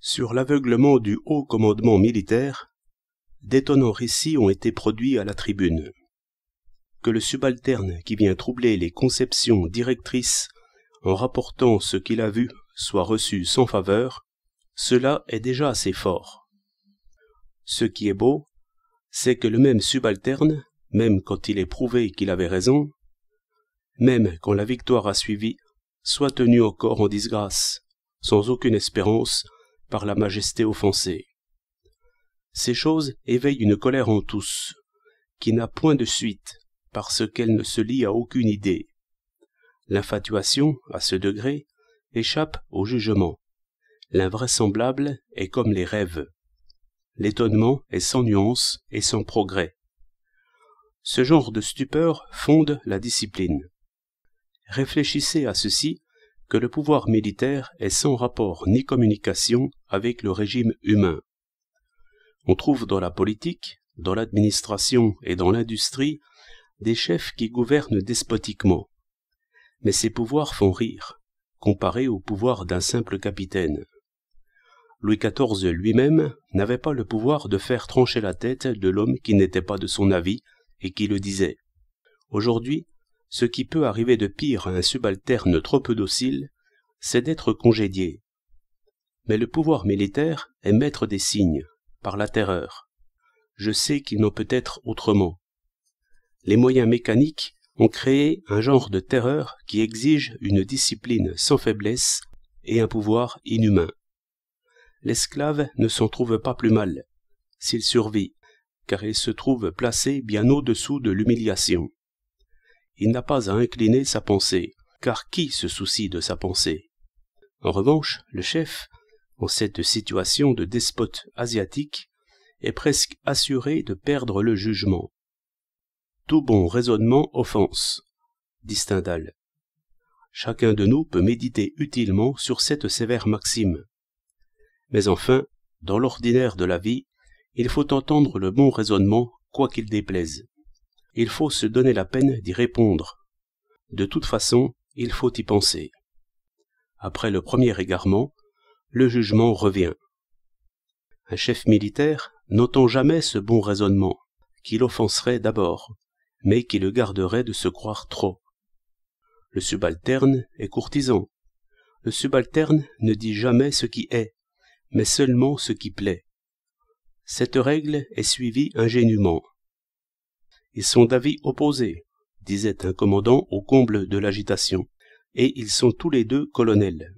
Sur l'aveuglement du haut commandement militaire, d'étonnants récits ont été produits à la tribune. Que le subalterne qui vient troubler les conceptions directrices en rapportant ce qu'il a vu soit reçu sans faveur, cela est déjà assez fort. Ce qui est beau, c'est que le même subalterne, même quand il est prouvé qu'il avait raison, même quand la victoire a suivi, soit tenu encore en disgrâce, sans aucune espérance par la majesté offensée. Ces choses éveillent une colère en tous, qui n'a point de suite, parce qu'elle ne se lie à aucune idée. L'infatuation, à ce degré, échappe au jugement. L'invraisemblable est comme les rêves. L'étonnement est sans nuance et sans progrès. Ce genre de stupeur fonde la discipline. Réfléchissez à ceci que le pouvoir militaire est sans rapport ni communication avec le régime humain. On trouve dans la politique, dans l'administration et dans l'industrie des chefs qui gouvernent despotiquement. Mais ces pouvoirs font rire, comparés au pouvoir d'un simple capitaine. Louis XIV lui-même n'avait pas le pouvoir de faire trancher la tête de l'homme qui n'était pas de son avis et qui le disait. Aujourd'hui, ce qui peut arriver de pire à un subalterne trop peu docile, c'est d'être congédié. Mais le pouvoir militaire est maître des signes, par la terreur. Je sais qu'il n'en peut être autrement. Les moyens mécaniques ont créé un genre de terreur qui exige une discipline sans faiblesse et un pouvoir inhumain. L'esclave ne s'en trouve pas plus mal, s'il survit, car il se trouve placé bien au-dessous de l'humiliation il n'a pas à incliner sa pensée, car qui se soucie de sa pensée En revanche, le chef, en cette situation de despote asiatique, est presque assuré de perdre le jugement. Tout bon raisonnement offense. Dit Stendhal. Chacun de nous peut méditer utilement sur cette sévère maxime. Mais enfin, dans l'ordinaire de la vie, il faut entendre le bon raisonnement, quoi qu'il déplaise il faut se donner la peine d'y répondre. De toute façon, il faut y penser. Après le premier égarement, le jugement revient. Un chef militaire n'entend jamais ce bon raisonnement, qui l'offenserait d'abord, mais qui le garderait de se croire trop. Le subalterne est courtisan. Le subalterne ne dit jamais ce qui est, mais seulement ce qui plaît. Cette règle est suivie ingénument. Ils sont d'avis opposés, disait un commandant au comble de l'agitation, et ils sont tous les deux colonels.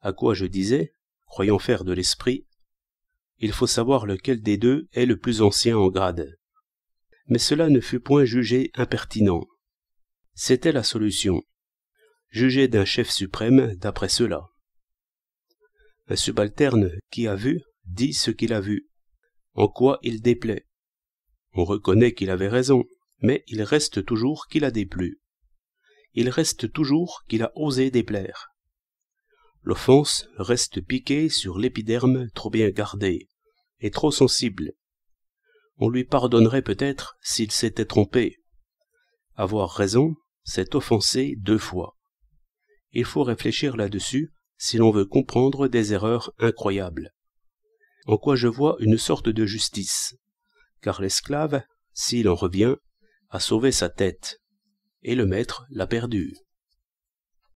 À quoi je disais, croyant faire de l'esprit, il faut savoir lequel des deux est le plus ancien en grade. Mais cela ne fut point jugé impertinent. C'était la solution. Jugez d'un chef suprême d'après cela. Un subalterne qui a vu dit ce qu'il a vu, en quoi il déplaît, on reconnaît qu'il avait raison, mais il reste toujours qu'il a déplu. Il reste toujours qu'il a osé déplaire. L'offense reste piquée sur l'épiderme trop bien gardé et trop sensible. On lui pardonnerait peut-être s'il s'était trompé. Avoir raison, c'est offenser deux fois. Il faut réfléchir là-dessus si l'on veut comprendre des erreurs incroyables. En quoi je vois une sorte de justice car l'esclave, s'il en revient, a sauvé sa tête, et le maître l'a perdue.